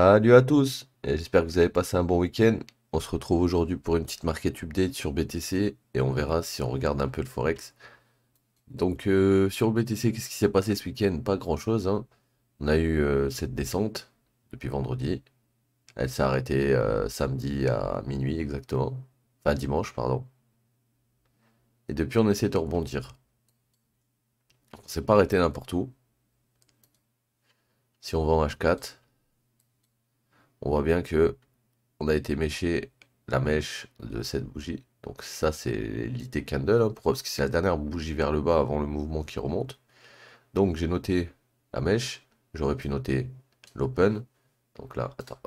Salut à tous, j'espère que vous avez passé un bon week-end. On se retrouve aujourd'hui pour une petite market update sur BTC et on verra si on regarde un peu le forex. Donc euh, sur BTC, qu'est-ce qui s'est passé ce week-end Pas grand-chose. Hein. On a eu euh, cette descente depuis vendredi. Elle s'est arrêtée euh, samedi à minuit exactement. Enfin dimanche, pardon. Et depuis, on essaie de rebondir. On s'est pas arrêté n'importe où. Si on va en H4, on voit bien que on a été méché la mèche de cette bougie. Donc ça c'est l'idée candle, hein, parce que c'est la dernière bougie vers le bas avant le mouvement qui remonte. Donc j'ai noté la mèche, j'aurais pu noter l'open. Donc là, attends,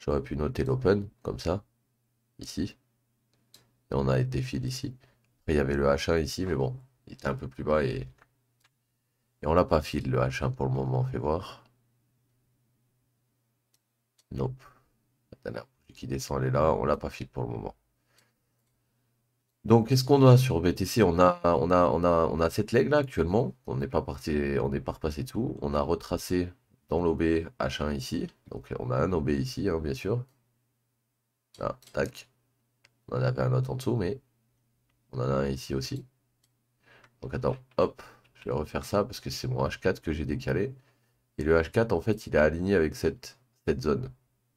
J'aurais pu noter l'open, comme ça, ici. Et on a été fil ici. il y avait le H1 ici, mais bon, il était un peu plus bas et, et on l'a pas fil le H1 pour le moment, fait voir. Nope. La qui descend, elle est là. On l'a pas fil pour le moment. Donc, qu'est-ce qu'on a sur BTC on a, on, a, on, a, on a cette leg là actuellement. On n'est pas parti, on n'est pas repassé tout. On a retracé dans l'OB H1 ici. Donc, on a un OB ici, hein, bien sûr. Ah, tac. On en avait un autre en dessous, mais on en a un ici aussi. Donc, attends, hop. Je vais refaire ça parce que c'est mon H4 que j'ai décalé. Et le H4, en fait, il est aligné avec cette zone.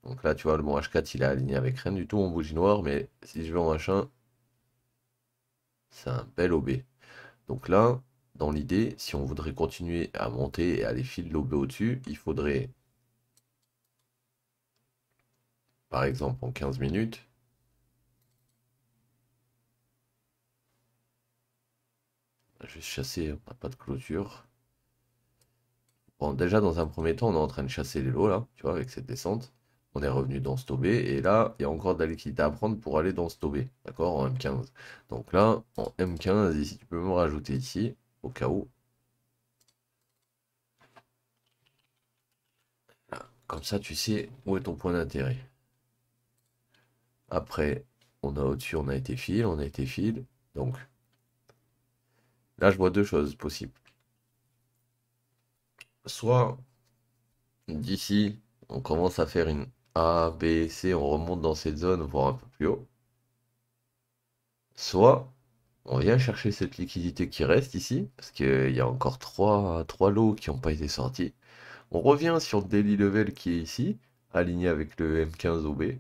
Donc là, tu vois, le bon H4, il est aligné avec rien du tout en bougie noire, mais si je vais en machin, c'est un bel OB. Donc là, dans l'idée, si on voudrait continuer à monter et aller filer l'OB au-dessus, il faudrait, par exemple, en 15 minutes, je vais chasser, on n'a pas de clôture. Bon, déjà, dans un premier temps, on est en train de chasser les lots, là, tu vois, avec cette descente. On est revenu dans ce tobé et là, il y a encore de la liquidité à prendre pour aller dans ce tobé d'accord, en M15. Donc là, en M15, ici, tu peux me rajouter ici, au cas où. Comme ça, tu sais où est ton point d'intérêt. Après, on a au-dessus, on a été fil, on a été fil. Donc, là, je vois deux choses possibles. Soit, d'ici, on commence à faire une a, B, C, on remonte dans cette zone, voire un peu plus haut. Soit on vient chercher cette liquidité qui reste ici, parce qu'il y a encore trois, lots qui n'ont pas été sortis. On revient sur le daily level qui est ici, aligné avec le M15OB.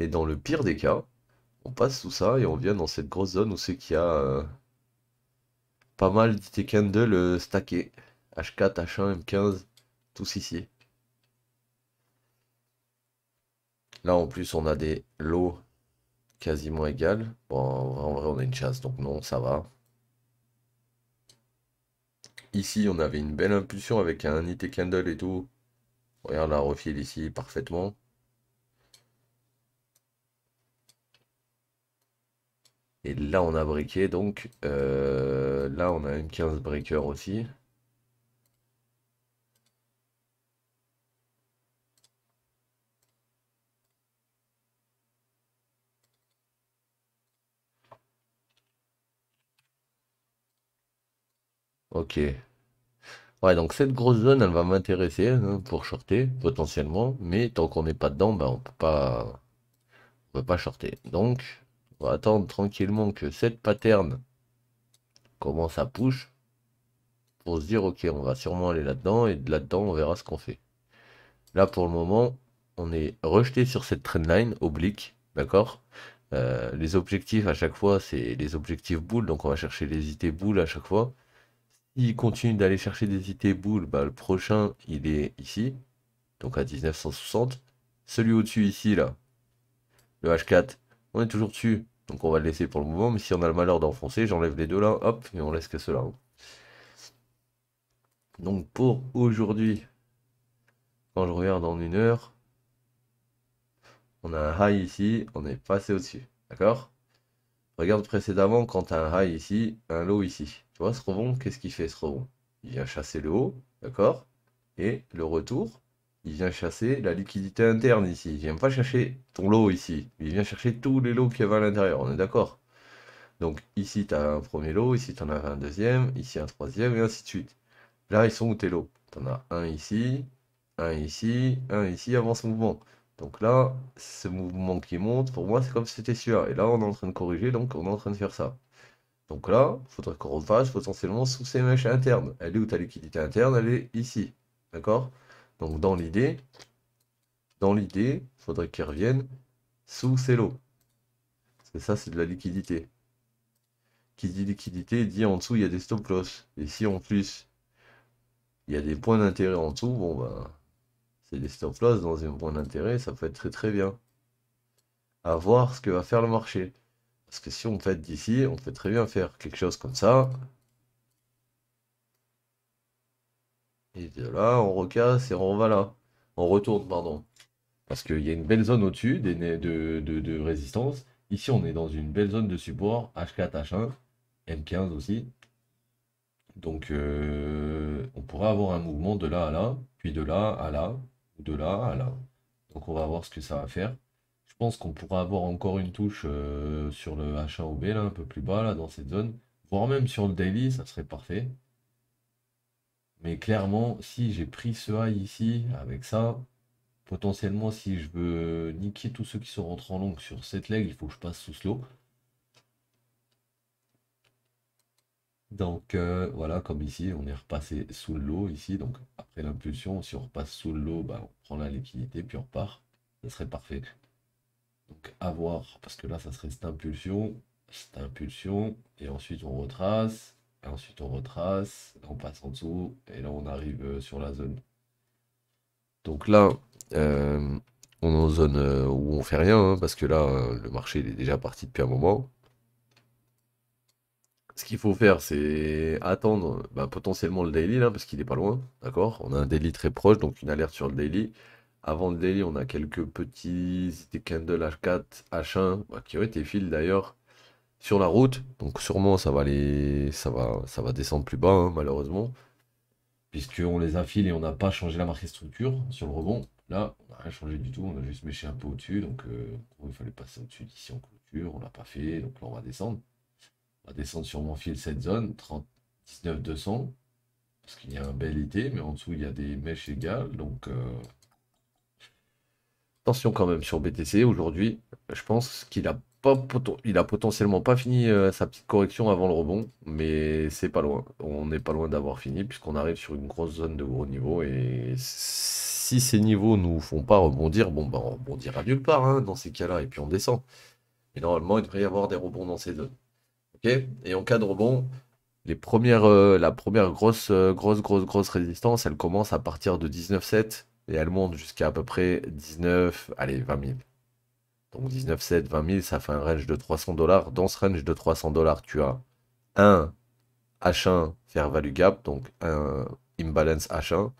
Et dans le pire des cas, on passe sous ça et on vient dans cette grosse zone où c'est qu'il y a euh, pas mal d'IT candles euh, stackés. H4, H1, M15, tous ici. Là, en plus, on a des lots quasiment égal. Bon, en vrai, on a une chasse, donc non, ça va. Ici, on avait une belle impulsion avec un IT Candle et tout. Regarde la refile ici, parfaitement. Et là, on a briqué, donc euh, là, on a une 15 breaker aussi. Ok. Ouais, donc cette grosse zone, elle va m'intéresser hein, pour shorter potentiellement, mais tant qu'on n'est pas dedans, ben, on peut pas, on peut pas shorter. Donc, on va attendre tranquillement que cette pattern commence à push pour se dire ok, on va sûrement aller là-dedans et de là-dedans, on verra ce qu'on fait. Là, pour le moment, on est rejeté sur cette trendline oblique, d'accord euh, Les objectifs à chaque fois, c'est les objectifs boules, donc on va chercher les IT boules à chaque fois il continue d'aller chercher des IT boules, bah, le prochain, il est ici, donc à 1960. Celui au-dessus, ici, là, le H4, on est toujours dessus, donc on va le laisser pour le moment, mais si on a le malheur d'enfoncer, j'enlève les deux là, hop, et on laisse que cela. Donc pour aujourd'hui, quand je regarde en une heure, on a un high ici, on est passé au-dessus, d'accord Regarde précédemment quand tu as un high ici, un low ici. Tu vois, ce rebond, qu'est-ce qu'il fait ce rebond Il vient chasser le haut, d'accord Et le retour, il vient chasser la liquidité interne ici. Il vient pas chercher ton lot ici. Il vient chercher tous les lots qu'il y avait à l'intérieur, on est d'accord Donc ici, tu as un premier lot, ici, tu en as un deuxième, ici, un troisième, et ainsi de suite. Là, ils sont où tes lots Tu en as un ici, un ici, un ici avant ce mouvement. Donc là, ce mouvement qui monte, pour moi, c'est comme si c'était sûr. Et là, on est en train de corriger, donc on est en train de faire ça. Donc là, il faudrait qu'on refasse potentiellement sous ces mèches internes. Elle est où ta liquidité interne Elle est ici. D'accord Donc dans l'idée, dans l'idée, il faudrait qu'elle revienne sous ces lots. Parce que ça, c'est de la liquidité. Qui dit liquidité dit en dessous, il y a des stop loss. Et si en plus, il y a des points d'intérêt en dessous, bon ben, c'est des stop loss dans un point d'intérêt, ça peut être très très bien. À voir ce que va faire le marché. Parce que si on fait d'ici, on peut très bien faire quelque chose comme ça. Et de là, on recasse et on va là. On retourne, pardon. Parce qu'il y a une belle zone au-dessus de, de, résistance. Ici, on est dans une belle zone de support. H4, H1, M15 aussi. Donc, euh, on pourrait avoir un mouvement de là à là, puis de là à là, de là à là. Donc on va voir ce que ça va faire. Je pense qu'on pourra avoir encore une touche euh, sur le h là, un peu plus bas, là, dans cette zone. Voire même sur le daily, ça serait parfait. Mais clairement, si j'ai pris ce high ici, avec ça, potentiellement, si je veux niquer tous ceux qui sont rentrés en longue sur cette leg, il faut que je passe sous slow. Donc euh, voilà, comme ici, on est repassé sous l'eau ici. Donc après l'impulsion, si on repasse sous l'eau, lot, bah, on prend la liquidité, puis on repart. Ça serait parfait. Donc à voir, parce que là, ça serait cette impulsion, cette impulsion, et ensuite on retrace, et ensuite on retrace, on passe en dessous, et là on arrive euh, sur la zone. Donc là, euh, on est en zone où on fait rien, hein, parce que là, le marché il est déjà parti depuis un moment. Ce qu'il faut faire, c'est attendre bah, potentiellement le daily, parce qu'il n'est pas loin. D'accord On a un daily très proche, donc une alerte sur le daily. Avant le daily, on a quelques petits candles H4, H1, bah, qui ont été files d'ailleurs sur la route. Donc sûrement ça va ça va, ça va descendre plus bas hein, malheureusement. Puisqu'on les a files et on n'a pas changé la marque structure sur le rebond. Là, on n'a rien changé du tout, on a juste méché un peu au-dessus. Donc euh, il fallait passer au-dessus d'ici en clôture. on l'a pas fait, donc là on va descendre descendre sur mon fil cette zone, 39 200, parce qu'il y a un bel IT, mais en dessous il y a des mèches égales, donc attention euh, quand même sur BTC, aujourd'hui, je pense qu'il a pas il a potentiellement pas fini euh, sa petite correction avant le rebond, mais c'est pas loin, on n'est pas loin d'avoir fini, puisqu'on arrive sur une grosse zone de gros niveau, et si ces niveaux nous font pas rebondir, bon bah on rebondira nulle part hein, dans ces cas-là, et puis on descend. Et normalement, il devrait y avoir des rebonds dans ces zones et en cas de les premières, euh, la première grosse, euh, grosse, grosse, grosse résistance, elle commence à partir de 19,7 et elle monte jusqu'à à peu près 19, allez, 20 000. Donc 19,7, 20 000, ça fait un range de 300 dollars. Dans ce range de 300 dollars, tu as un H1 faire value gap, donc un imbalance H1.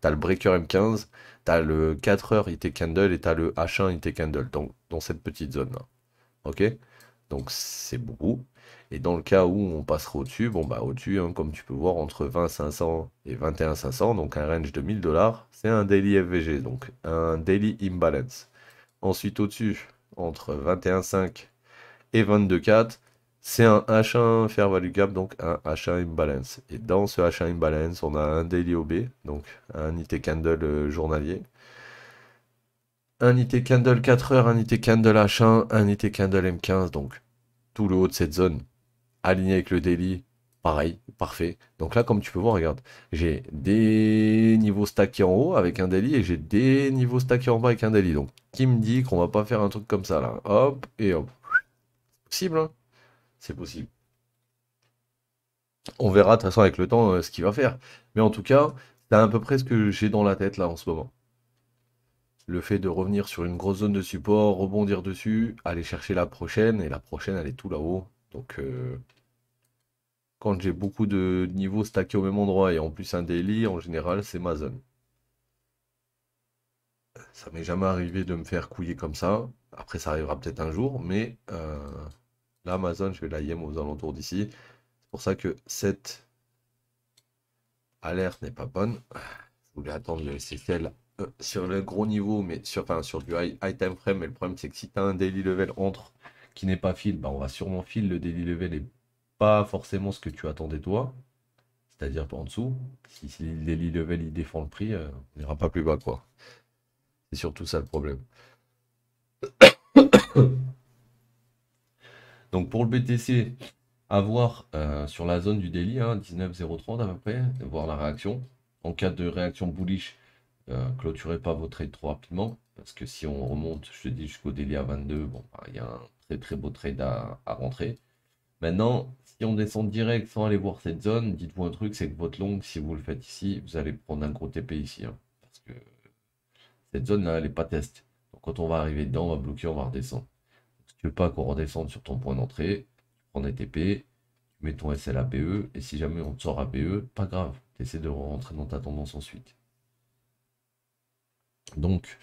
Tu as le breaker M15, tu as le 4 heures IT candle et tu as le H1 IT candle, donc dans cette petite zone-là. Ok Donc c'est beaucoup. Et dans le cas où on passera au-dessus, bon bah au-dessus, hein, comme tu peux voir, entre 20500 et 21500, donc un range de 1000 dollars, c'est un daily FVG, donc un daily imbalance. Ensuite au-dessus, entre 21,5 et 22,4, c'est un H1 fair value gap, donc un H1 imbalance. Et dans ce H1 imbalance, on a un daily OB, donc un IT candle euh, journalier. Un IT candle 4 heures, un IT candle H1, un IT candle M15, donc tout le haut de cette zone, aligné avec le daily, pareil, parfait. Donc là, comme tu peux voir, regarde, j'ai des niveaux stackés en haut avec un daily et j'ai des niveaux stackés en bas avec un daily. Donc, qui me dit qu'on va pas faire un truc comme ça, là Hop, et hop. C'est possible, hein? C'est possible. On verra, de toute façon, avec le temps, euh, ce qu'il va faire. Mais en tout cas, c'est à peu près ce que j'ai dans la tête, là, en ce moment le fait de revenir sur une grosse zone de support, rebondir dessus, aller chercher la prochaine, et la prochaine, elle est tout là-haut. Donc, euh, quand j'ai beaucoup de niveaux stackés au même endroit, et en plus un daily, en général, c'est ma zone. Ça m'est jamais arrivé de me faire couiller comme ça. Après, ça arrivera peut-être un jour, mais euh, là, ma zone, je vais la yem aux alentours d'ici. C'est pour ça que cette alerte n'est pas bonne. Je voulais attendre le là euh, sur le gros niveau, mais sur, sur du high, time frame, mais le problème c'est que si tu as un daily level entre qui n'est pas fil, bah, on va sûrement fil, le daily level et pas forcément ce que tu attendais toi, c'est-à-dire pas en dessous. Si, le daily level il défend le prix, euh, on n'ira pas plus bas quoi. C'est surtout ça le problème. Donc pour le BTC, à voir euh, sur la zone du daily, hein, 19,030 à peu près, voir la réaction. En cas de réaction bullish, euh, clôturez pas vos trades trop rapidement. Parce que si on remonte, je te dis, jusqu'au délai à 22, bon, bah, il y a un très très beau trade à, à, rentrer. Maintenant, si on descend direct sans aller voir cette zone, dites-vous un truc, c'est que votre longue, si vous le faites ici, vous allez prendre un gros TP ici. Hein, parce que cette zone-là, elle n'est pas test. Donc quand on va arriver dedans, on va bloquer, on va redescendre. si tu veux pas qu'on redescende sur ton point d'entrée, tu prends des TP, tu mets ton SL BE et si jamais on te sort à BE pas grave, tu essaies de rentrer dans ta tendance ensuite. Donc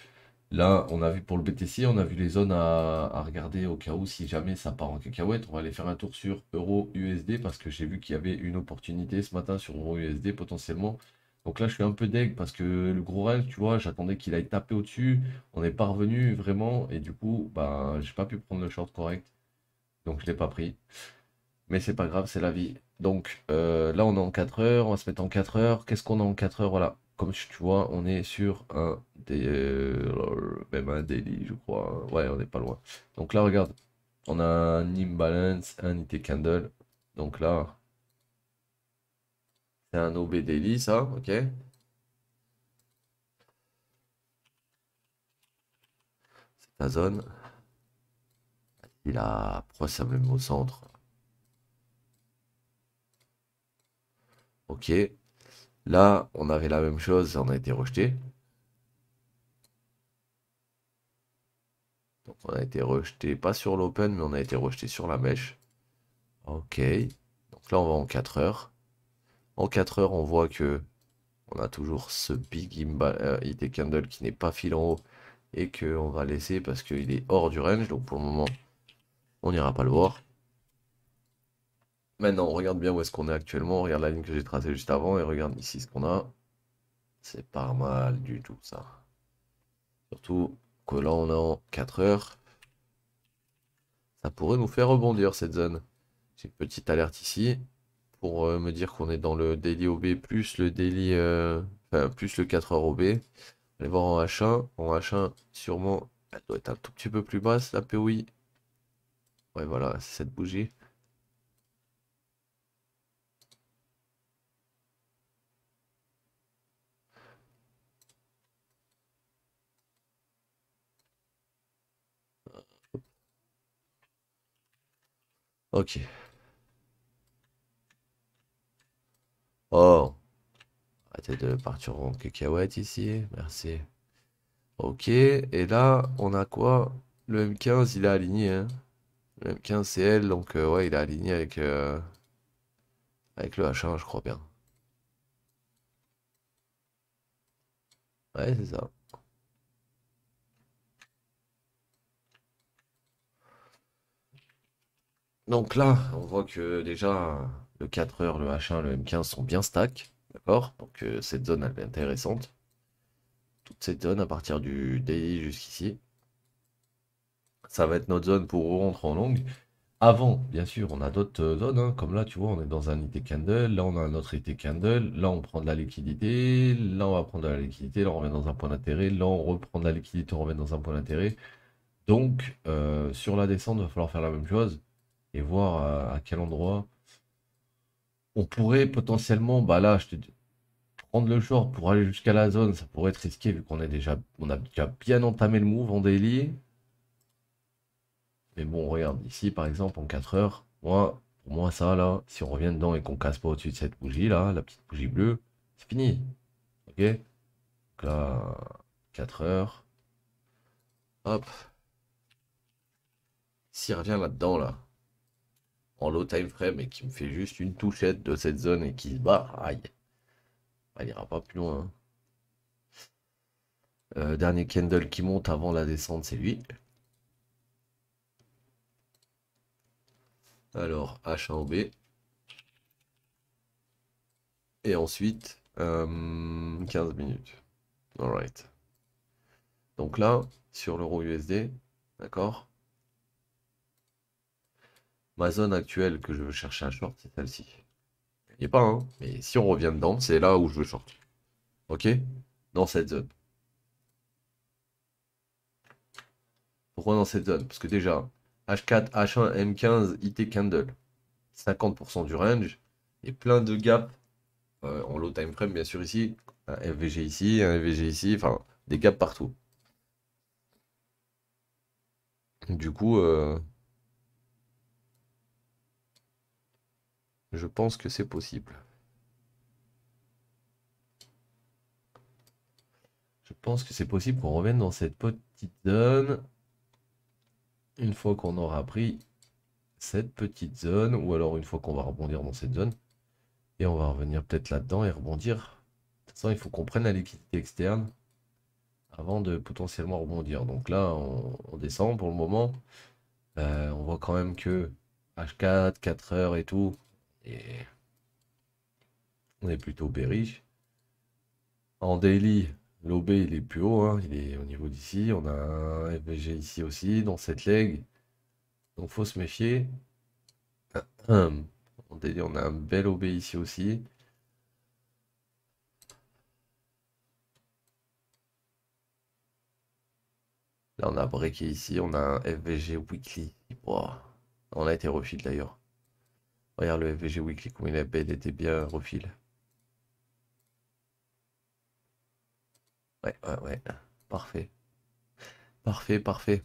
là, on a vu pour le BTC, on a vu les zones à, regarder au cas où si jamais ça part en cacahuète. On va aller faire un tour sur Euro USD parce que j'ai vu qu'il y avait une opportunité ce matin sur Euro USD potentiellement. Donc là, je suis un peu deg parce que le gros rêve, tu vois, j'attendais qu'il aille taper au-dessus. On n'est pas revenu vraiment et du coup, bah, j'ai pas pu prendre le short correct. Donc je l'ai pas pris. Mais c'est pas grave, c'est la vie. Donc euh, là, on est en 4 heures, on va se mettre en 4 heures. Qu'est-ce qu'on a en 4 heures Voilà, comme tu vois, on est sur un euh, même un daily, je crois. Ouais, on n'est pas loin. Donc là, regarde, on a un imbalance, un IT candle. Donc là, c'est un OB daily, ça, ok. C'est ta zone. Il a. proche ça au centre Ok. Là, on avait la même chose, on a été rejeté. on a été rejeté, pas sur l'open, mais on a été rejeté sur la mèche. Ok. Donc là, on va en 4 heures. En 4 heures, on voit que on a toujours ce big euh, IT candle qui n'est pas fil en haut et qu'on va laisser parce qu'il est hors du range. Donc pour le moment, on n'ira pas le voir. Maintenant, on regarde bien où est-ce qu'on est actuellement. regarde la ligne que j'ai tracée juste avant et regarde ici ce qu'on a. C'est pas mal du tout ça. Surtout, là, on est en 4 heures. Ça pourrait nous faire rebondir cette zone. J'ai une petite alerte ici pour euh, me dire qu'on est dans le daily OB plus le daily, euh, enfin, plus le 4 heures OB. Allez voir en H1. En H1, sûrement, elle doit être un tout petit peu plus basse, la POI. Ouais, voilà, c'est cette bougie. Ok. Oh. Arrêtez de partir en cacahuète ici. Merci. Ok. Et là, on a quoi Le M15, il est aligné. Hein. le M15, c'est elle. Donc, euh, ouais, il est aligné avec, euh, avec le H1, je crois bien. Ouais, c'est ça. Donc là, on voit que déjà, le 4h, le H1, le M15 sont bien stack. D'accord Donc euh, cette zone, elle est intéressante. Toute cette zone à partir du DI jusqu'ici. Ça va être notre zone pour rentrer en longue. Avant, bien sûr, on a d'autres zones. Hein. Comme là, tu vois, on est dans un IT candle. Là, on a un autre IT candle. Là, on prend de la liquidité. Là, on va prendre de la liquidité. Là, on revient dans un point d'intérêt. Là, on reprend de la liquidité. On revient dans un point d'intérêt. Donc, euh, sur la descente, il va falloir faire la même chose et voir euh, à, quel endroit on pourrait potentiellement, bah là, prendre le short pour aller jusqu'à la zone, ça pourrait être risqué vu qu'on a déjà, on a déjà bien entamé le move en daily. Mais bon, regarde, ici par exemple, en 4 heures, moi, pour moi, ça là, si on revient dedans et qu'on casse pas au-dessus de cette bougie là, la petite bougie bleue, c'est fini. Ok Donc là, 4 heures. Hop. S'il revient là-dedans là en low time frame et qui me fait juste une touchette de cette zone et qui se barre, aïe. Elle bah, ira pas plus loin. Hein. Euh, dernier candle qui monte avant la descente, c'est lui. Alors, H1B. Et ensuite, 15 euh, minutes. Alright. Donc là, sur l'euro USD, d'accord Ma zone actuelle que je veux chercher un short, c'est celle-ci. Il n'y pas, hein. Mais si on revient dedans, c'est là où je veux short. Ok Dans cette zone. Pourquoi dans cette zone Parce que déjà, H4, H1, M15, IT candle. 50% du range. Et plein de gaps euh, en low time frame, bien sûr, ici. Un FVG ici, un FVG ici. Enfin, des gaps partout. Du coup, euh, Je pense que c'est possible. Je pense que c'est possible qu'on revienne dans cette petite zone. Une fois qu'on aura pris cette petite zone, ou alors une fois qu'on va rebondir dans cette zone, et on va revenir peut-être là-dedans et rebondir. De toute façon, il faut qu'on prenne la liquidité externe avant de potentiellement rebondir. Donc là, on, descend pour le moment. Euh, on voit quand même que H4, 4 heures et tout, et on est plutôt riche. En daily, l'OB il est plus haut, hein. il est au niveau d'ici. On a un FVG ici aussi, dans cette leg. Donc faut se méfier. En daily, on a un bel OB ici aussi. Là, on a breaké ici, on a un FVG weekly. On a été refit d'ailleurs. Regarde le FVG Weekly, il la bête était bien refil. Ouais, ouais, ouais. Parfait. Parfait, parfait.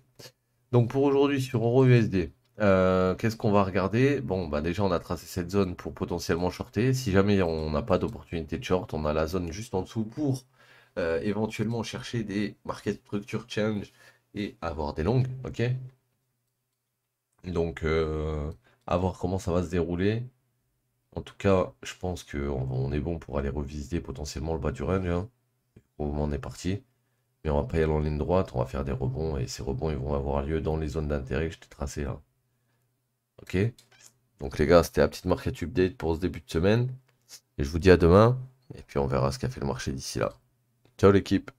Donc pour aujourd'hui sur EuroUSD, euh, qu'est-ce qu'on va regarder Bon, bah déjà on a tracé cette zone pour potentiellement shorter. Si jamais on n'a pas d'opportunité de short, on a la zone juste en dessous pour euh, éventuellement chercher des market structure change et avoir des longues, ok Donc euh, à voir comment ça va se dérouler. En tout cas, je pense qu'on est bon pour aller revisiter potentiellement le bas du range. Hein. On est parti. Mais on va pas y aller en ligne droite, on va faire des rebonds et ces rebonds ils vont avoir lieu dans les zones d'intérêt que je t'ai tracées là. Hein. Ok Donc les gars, c'était la petite market update pour ce début de semaine. Et je vous dis à demain. Et puis on verra ce qu'a fait le marché d'ici là. Ciao l'équipe